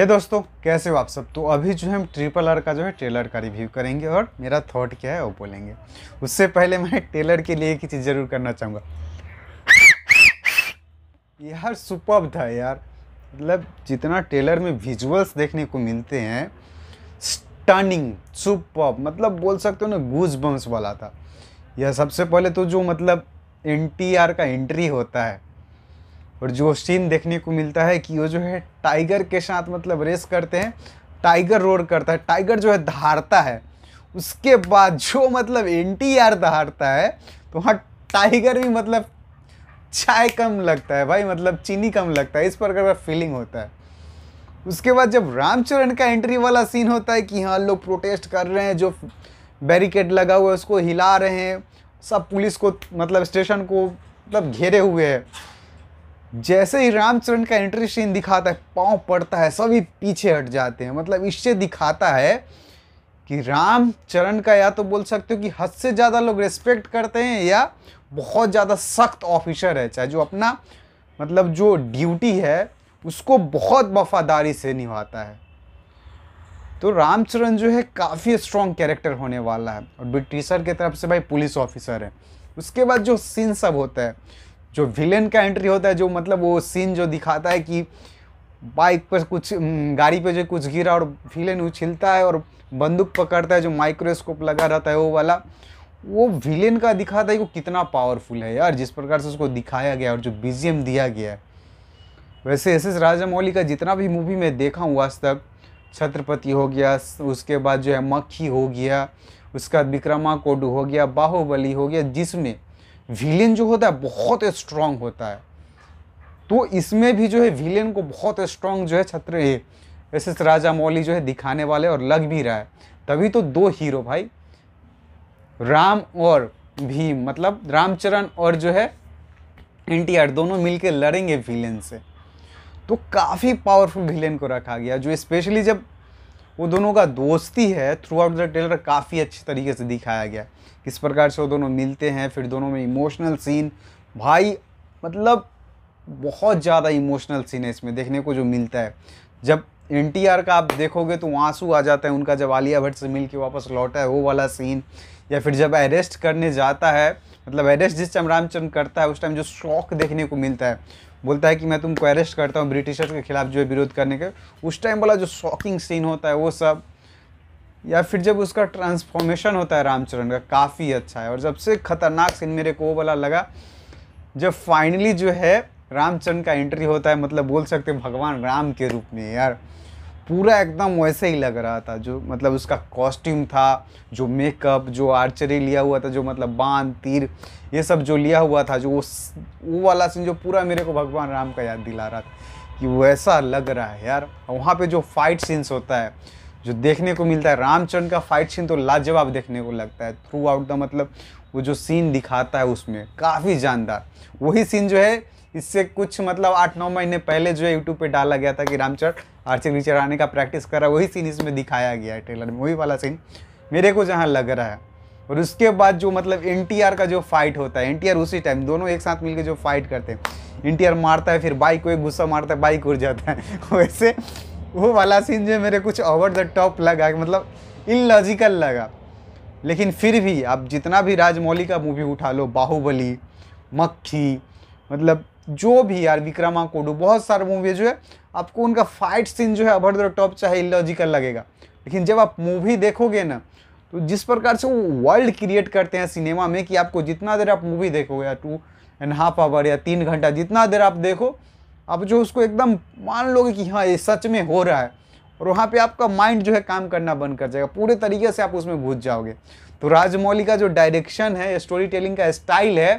हे hey दोस्तों कैसे हो आप सब तो अभी जो है हम ट्रिपल आर का जो है ट्रेलर का रिव्यू करेंगे और मेरा थॉट क्या है वो बोलेंगे उससे पहले मैं ट्रेलर के लिए एक चीज़ ज़रूर करना चाहूँगा यार सुपर था यार मतलब जितना ट्रेलर में विजुअल्स देखने को मिलते हैं स्टनिंग सुपर मतलब बोल सकते हो ना गूज बम्स वाला था यह सबसे पहले तो जो मतलब एन का एंट्री होता है और जो सीन देखने को मिलता है कि वो जो है टाइगर के साथ मतलब रेस करते हैं टाइगर रोड करता है टाइगर जो है धारता है उसके बाद जो मतलब एन टी आर धारता है तो वहाँ टाइगर भी मतलब चाय कम लगता है भाई मतलब चीनी कम लगता है इस प्रकार का फीलिंग होता है उसके बाद जब रामचरण का एंट्री वाला सीन होता है कि हाँ लोग प्रोटेस्ट कर रहे हैं जो बैरिकेड लगा हुआ है उसको हिला रहे हैं सब पुलिस को मतलब स्टेशन को मतलब घेरे हुए हैं जैसे ही रामचरण का एंट्री सीन दिखाता है पाँव पड़ता है सभी पीछे हट जाते हैं मतलब इससे दिखाता है कि रामचरण का या तो बोल सकते हो कि हद से ज़्यादा लोग रेस्पेक्ट करते हैं या बहुत ज़्यादा सख्त ऑफिसर है चाहे जो अपना मतलब जो ड्यूटी है उसको बहुत वफादारी से निभाता है तो रामचरण जो है काफ़ी स्ट्रॉन्ग कैरेक्टर होने वाला है और ब्रिटिशर की तरफ से भाई पुलिस ऑफिसर है उसके बाद जो सीन सब होता है जो विलेन का एंट्री होता है जो मतलब वो सीन जो दिखाता है कि बाइक पर कुछ गाड़ी पे जो कुछ गिरा और विलेन उछलता है और बंदूक पकड़ता है जो माइक्रोस्कोप लगा रहता है वो वाला वो विलेन का दिखाता है कि वो कितना पावरफुल है यार जिस प्रकार से उसको दिखाया गया और जो बीजीएम दिया गया है वैसे एस एस राजामौली का जितना भी मूवी मैं देखा हूँ आज तक छत्रपति हो गया उसके बाद जो है मक्खी हो गया उसका विक्रमा कोडू हो गया बाहुबली हो गया जिसमें विलेन जो होता है बहुत स्ट्रांग होता है तो इसमें भी जो है विलेन को बहुत स्ट्रांग जो है छत्र एस एस राजा मौली जो है दिखाने वाले और लग भी रहा है तभी तो दो हीरो भाई राम और भीम मतलब रामचरण और जो है एन दोनों मिलके लड़ेंगे विलेन से तो काफ़ी पावरफुल विलेन को रखा गया जो स्पेशली जब वो दोनों का दोस्ती है थ्रू आउट द ट्रेलर काफ़ी अच्छे तरीके से दिखाया गया किस प्रकार से वो दोनों मिलते हैं फिर दोनों में इमोशनल सीन भाई मतलब बहुत ज़्यादा इमोशनल सीन है इसमें देखने को जो मिलता है जब एन का आप देखोगे तो आंसू आ जाता है उनका जब आलिया भट्ट से मिल के वापस लौटा है वो वाला सीन या फिर जब अरेस्ट करने जाता है मतलब अरेस्ट जिस टाइम रामचंद्र करता है उस टाइम जो शौक देखने को मिलता है बोलता है कि मैं तुमको अरेस्ट करता हूँ ब्रिटिशर्स के खिलाफ जो है विरोध करने के उस टाइम वाला जो शॉकिंग सीन होता है वो सब या फिर जब उसका ट्रांसफॉर्मेशन होता है रामचरण का काफ़ी अच्छा है और सबसे खतरनाक सीन मेरे को वो वाला लगा जब फाइनली जो है रामचरण का एंट्री होता है मतलब बोल सकते हैं भगवान राम के रूप में यार पूरा एकदम वैसे ही लग रहा था जो मतलब उसका कॉस्ट्यूम था जो मेकअप जो आर्चरी लिया हुआ था जो मतलब बांध तीर ये सब जो लिया हुआ था जो वो वो वाला सीन जो पूरा मेरे को भगवान राम का याद दिला रहा था कि वैसा लग रहा है यार वहाँ पे जो फाइट सीन्स होता है जो देखने को मिलता है रामचंद्र का फाइट सीन तो लाजवाब देखने को लगता है थ्रू आउट द मतलब वो जो सीन दिखाता है उसमें काफ़ी जानदार वही सीन जो है इससे कुछ मतलब आठ नौ महीने पहले जो है यूट्यूब पर डाला गया था कि रामचर आर्चर रीचर आने का प्रैक्टिस कर रहा है वही सीन इसमें दिखाया गया है ट्रेलर में वही वाला सीन मेरे को जहाँ लग रहा है और उसके बाद जो मतलब एन का जो फाइट होता है एन उसी टाइम दोनों एक साथ मिलकर जो फाइट करते हैं एन मारता है फिर बाइक को एक गुस्सा मारता है बाइक उड़ जाता है वैसे वो वाला सीन जो मेरे कुछ ओवर द टॉप लगा मतलब इलॉजिकल लगा लेकिन फिर भी आप जितना भी राजमौली का मूवी उठा लो बाहुबली मक्खी मतलब जो भी यार विक्रमा कोडू बहुत सारे मूवी जो है आपको उनका फाइट सीन जो है अभर टॉप चाहे इलॉजिकल लगेगा लेकिन जब आप मूवी देखोगे ना तो जिस प्रकार से वो वर्ल्ड क्रिएट करते हैं सिनेमा में कि आपको जितना देर आप मूवी देखोगे या टू एंड हाफ आवर या तीन घंटा जितना देर आप देखो आप जो उसको एकदम मान लोगे कि हाँ ये सच में हो रहा है और वहाँ पे आपका माइंड जो है काम करना बंद कर जाएगा पूरे तरीके से आप उसमें घुस जाओगे तो राजमौली का जो डायरेक्शन है स्टोरी टेलिंग का स्टाइल है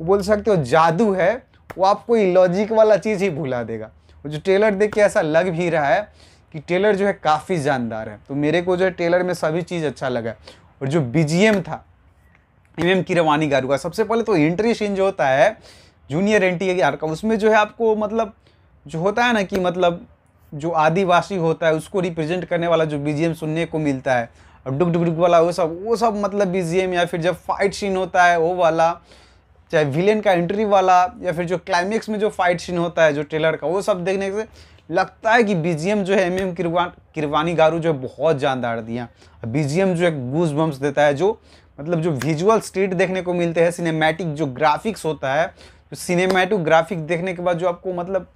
वो बोल सकते हो जादू है वो आपको लॉजिक वाला चीज़ ही भुला देगा और जो टेलर देख के ऐसा लग भी रहा है कि टेलर जो है काफ़ी जानदार है तो मेरे को जो है टेलर में सभी चीज़ अच्छा लगा और जो बी था एम एम किरवानी गारू का सबसे पहले तो एंट्री सीन जो होता है जूनियर एन टी का उसमें जो है आपको मतलब जो होता है ना कि मतलब जो आदिवासी होता है उसको रिप्रेजेंट करने वाला जो बी सुनने को मिलता है और डुक डुक डुक वाला वो सब वो सब मतलब बीजीएम या फिर जब फाइट सीन होता है वो वाला चाहे विलेन का एंट्री वाला या फिर जो क्लाइमेक्स में जो फाइट सीन होता है जो ट्रेलर का वो सब देखने से लगता है कि बीजीएम जो है एम एम किरवान किरवानी गारू जो है बहुत जानदार दिया बीजीएम जो है गूज बम्स देता है जो मतलब जो विजुअल स्टेट देखने को मिलते हैं सिनेमैटिक जो ग्राफिक्स होता है जो सिनेमैटिक ग्राफिक देखने के बाद जो आपको मतलब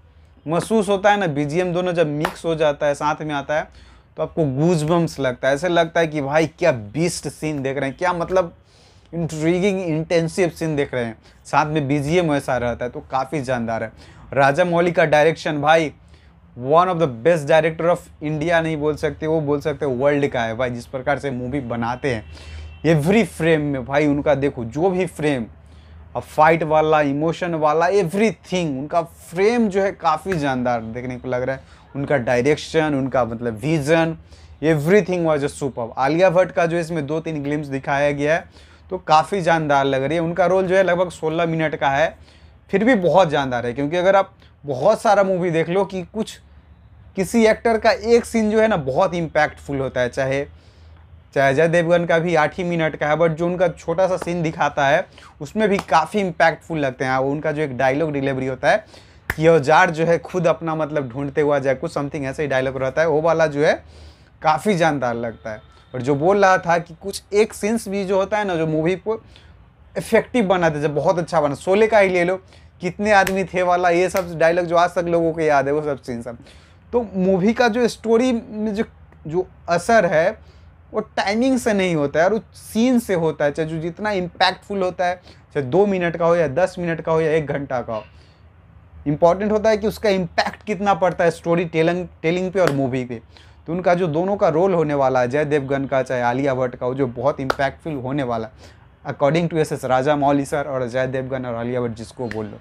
महसूस होता है ना बीजीएम दोनों जब मिक्स हो जाता है साथ में आता है तो आपको गूज बम्स लगता है ऐसे लगता है कि भाई क्या बीस्ट सीन देख रहे हैं क्या मतलब इंट्रीगिंग इंटेंसिव सीन देख रहे हैं साथ में बीजीएम वैसा रहता है तो काफ़ी जानदार है राजा मौली का डायरेक्शन भाई one of the best director of India नहीं बोल सकते वो बोल सकते वर्ल्ड का है भाई जिस प्रकार से मूवी बनाते हैं एवरी फ्रेम में भाई उनका देखो जो भी फ्रेम अब फाइट वाला इमोशन वाला एवरी थिंग उनका फ्रेम जो है काफ़ी जानदार देखने को लग रहा है उनका डायरेक्शन उनका मतलब vision every thing was a super Alia Bhatt का जो इसमें दो तीन ग्लिम्स दिखाया गया है तो काफ़ी जानदार लग रही है उनका रोल जो है लगभग सोलह मिनट का है फिर भी बहुत जानदार है क्योंकि अगर आप बहुत सारा मूवी देख लो कि कुछ किसी एक्टर का एक सीन जो है ना बहुत इम्पैक्टफुल होता है चाहे चाहे अजय देवगन का भी आठ ही मिनट का है बट जो उनका छोटा सा सीन दिखाता है उसमें भी काफ़ी इम्पैक्टफुल लगते हैं वो उनका जो एक डायलॉग डिलीवरी होता है कि औजार जो है खुद अपना मतलब ढूंढते हुआ जाए कुछ समथिंग ऐसे ही डायलॉग रहता है वो वाला जो है काफ़ी जानदार लगता है और जो बोल रहा था कि कुछ एक सीन्स भी जो होता है ना जो मूवी को इफेक्टिव बनाते जब बहुत अच्छा बना सोले का ही ले लो कितने आदमी थे वाला ये सब डायलॉग जो आज तक लोगों को याद है वो सब सीन सब तो मूवी का जो स्टोरी में जो जो असर है वो टाइमिंग से नहीं होता है और उस सीन से होता है चाहे जो जितना इम्पैक्टफुल होता है चाहे दो मिनट का हो या दस मिनट का हो या एक घंटा का हो इम्पॉर्टेंट होता है कि उसका इम्पैक्ट कितना पड़ता है स्टोरी टेलिंग टेलिंग पे और मूवी पे तो उनका जो दोनों का रोल होने वाला है जय देवगन का चाहे आलिया भट्ट का वो जो बहुत इम्पैक्टफुल होने वाला है according to S S Raja Mouli sir और जय देवगन और आलिया भट्ट जिसको बोल लो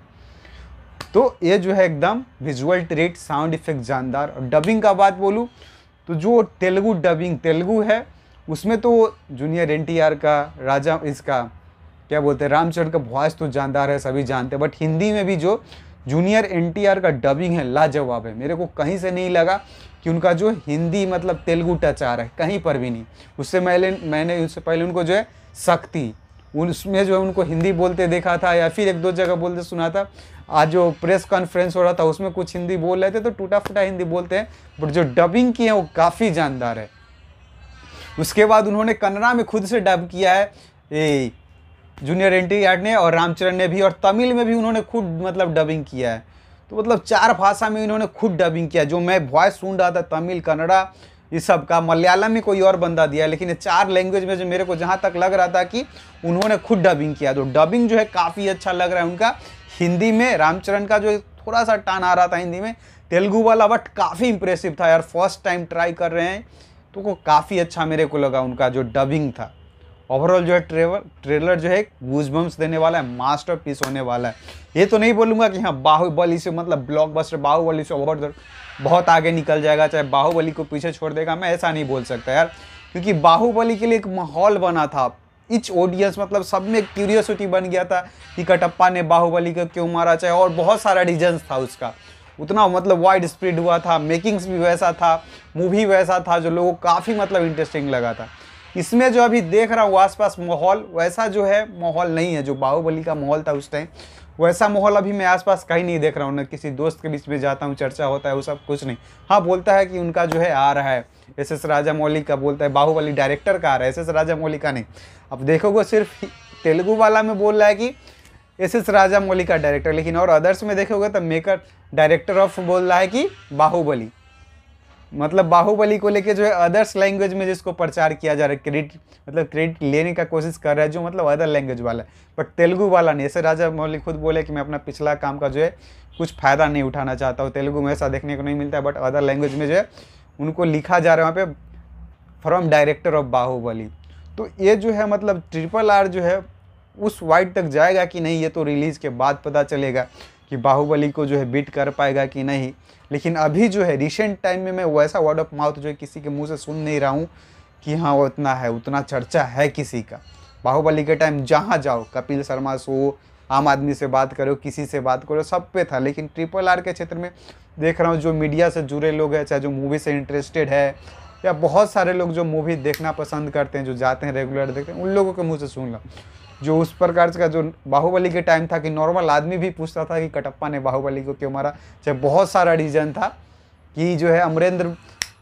तो ये जो है एकदम विजुअल ट्रेट साउंड इफेक्ट जानदार और डबिंग का बात बोलूँ तो जो तेलुगु डबिंग तेलुगु है उसमें तो जूनियर एन का राजा इसका क्या बोलते हैं रामचरण का वॉयस तो जानदार है सभी जानते हैं बट हिंदी में भी जो जूनियर एन का डबिंग है लाजवाब है मेरे को कहीं से नहीं लगा कि उनका जो हिंदी मतलब तेलुगु टच आ रहा है कहीं पर भी नहीं उससे पहले मैंने उससे पहले उनको जो है शक्ति उसमें जो है उनको हिंदी बोलते देखा था या फिर एक दो जगह बोलते सुना था आज जो प्रेस कॉन्फ्रेंस हो रहा था उसमें कुछ हिंदी बोल रहे थे तो टूटा फूटा हिंदी बोलते हैं बट जो डबिंग की है वो काफ़ी जानदार है उसके बाद उन्होंने कन्नड़ा में खुद से डब किया है ए जूनियर एन टी ने और रामचरण ने भी और तमिल में भी उन्होंने खुद मतलब डबिंग किया है तो मतलब चार भाषा में इन्होंने खुद डबिंग किया जो मैं वॉयस सुन रहा था तमिल कन्नड़ा ये सब का मलयालम में कोई और बंदा दिया लेकिन ये चार लैंग्वेज में जो मेरे को जहाँ तक लग रहा था कि उन्होंने खुद डबिंग किया तो डबिंग जो है काफ़ी अच्छा लग रहा है उनका हिंदी में रामचरण का जो थोड़ा सा टान आ रहा था हिंदी में तेलुगू वाला बट काफ़ी इंप्रेसिव था यार फर्स्ट टाइम ट्राई कर रहे हैं तो वो काफ़ी अच्छा मेरे को लगा उनका जो डबिंग था ओवरऑल जो है ट्रेवर ट्रेलर जो है गूजबम्स देने वाला है मास्टर पीस होने वाला है ये तो नहीं बोलूँगा कि हाँ बाहुबली से मतलब ब्लॉकबस्टर बाहुबली से ओवर बहुत आगे निकल जाएगा चाहे बाहुबली को पीछे छोड़ देगा मैं ऐसा नहीं बोल सकता यार क्योंकि बाहुबली के लिए एक माहौल बना था इच ऑडियंस मतलब सब में क्यूरियोसिटी बन गया था कि कटप्पा ने बाहुबली को क्यों मारा चाहे और बहुत सारा रीजन्स था उसका उतना मतलब वाइड स्प्रेड हुआ था मेकिंग्स भी वैसा था मूवी वैसा था जो लोगों को काफ़ी मतलब इंटरेस्टिंग लगा था इसमें जो अभी देख रहा हूँ आसपास माहौल वैसा जो है माहौल नहीं है जो बाहुबली का माहौल था उस टाइम वैसा माहौल अभी मैं आसपास कहीं नहीं देख रहा हूँ ना किसी दोस्त के बीच में जाता हूँ चर्चा होता है वो सब कुछ नहीं हाँ बोलता है कि उनका जो है आ रहा है एस एस राजा मौली का बोलता है बाहुबली डायरेक्टर का आ रहा है एस एस राजा मौली का नहीं अब देखोगे सिर्फ तेलुगू वाला में बोल रहा है कि एस एस राजा मौली का डायरेक्टर लेकिन और अदर्स में देखोगे तो मेकर डायरेक्टर ऑफ बोल रहा है कि बाहुबली मतलब बाहुबली को लेके जो है अदर्स लैंग्वेज में जिसको प्रचार किया जा रहा है क्रेडिट मतलब क्रेडिट लेने का कोशिश कर रहा है जो मतलब अदर लैंग्वेज वाला है बट तेलुगु वाला नहीं ऐसे राजा मौली खुद बोले कि मैं अपना पिछला काम का जो है कुछ फ़ायदा नहीं उठाना चाहता हूँ तेलुगु में ऐसा देखने को नहीं मिलता है बट अदर लैंग्वेज में जो है उनको लिखा जा रहा है वहाँ पर फ्रॉम डायरेक्टर ऑफ बाहुबली तो ये जो है मतलब ट्रिपल आर जो है उस वाइड तक जाएगा कि नहीं ये तो रिलीज़ के बाद पता चलेगा कि बाहुबली को जो है बीट कर पाएगा कि नहीं लेकिन अभी जो है रिसेंट टाइम में मैं वैसा वर्ड ऑफ माउथ जो है किसी के मुंह से सुन नहीं रहा हूँ कि हाँ वो इतना है उतना चर्चा है किसी का बाहुबली के टाइम जहाँ जाओ कपिल शर्मा शो आम आदमी से बात करो किसी से बात करो सब पे था लेकिन ट्रिपल आर के क्षेत्र में देख रहा हूँ जो मीडिया से जुड़े लोग हैं चाहे जो मूवी से इंटरेस्टेड है या बहुत सारे लोग जो मूवी देखना पसंद करते हैं जो जाते हैं रेगुलर देखते हैं उन लोगों के मुँह से सुन लो जो उस प्रकार का जो बाहुबली के टाइम था कि नॉर्मल आदमी भी पूछता था कि कटप्पा ने बाहुबली को क्यों मारा चाहे बहुत सारा रीज़न था कि जो है अमरेंद्र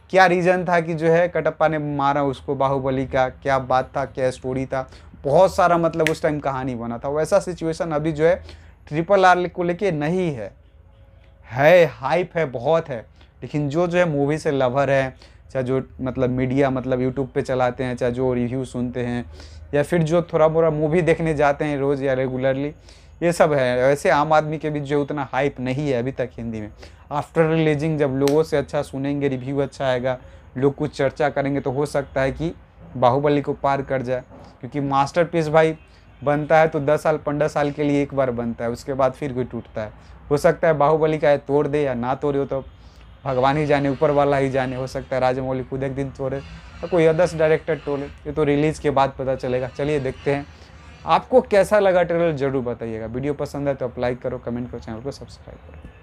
क्या रीज़न था कि जो है कटप्पा ने मारा उसको बाहुबली का क्या बात था क्या स्टोरी था बहुत सारा मतलब उस टाइम कहानी बना था वैसा सिचुएशन अभी जो है ट्रिपल आर को लेके नहीं है है हाइप है बहुत है लेकिन जो जो है मूवी से लवर है चाहे जो मतलब मीडिया मतलब यूट्यूब पे चलाते हैं चाहे जो रिव्यू सुनते हैं या फिर जो थोड़ा मोड़ा मूवी देखने जाते हैं रोज़ या रेगुलरली ये सब है वैसे आम आदमी के बीच जो उतना हाइप नहीं है अभी तक हिंदी में आफ्टर रिलीजिंग जब लोगों से अच्छा सुनेंगे रिव्यू अच्छा आएगा लोग कुछ चर्चा करेंगे तो हो सकता है कि बाहुबली को पार कर जाए क्योंकि मास्टर भाई बनता है तो दस साल पंद्रह साल के लिए एक बार बनता है उसके बाद फिर कोई टूटता है हो सकता है बाहुबली का तोड़ दे या ना तोड़े हो तो भगवान ही जाने ऊपर वाला ही जाने हो सकता है राजमौली खुद एक दिन तोड़े या कोई अदर्स डायरेक्टर टोले ये तो रिलीज़ के बाद पता चलेगा चलिए देखते हैं आपको कैसा लगा ट्रेलर जरूर बताइएगा वीडियो पसंद है तो आप लाइक करो कमेंट करो चैनल को सब्सक्राइब करो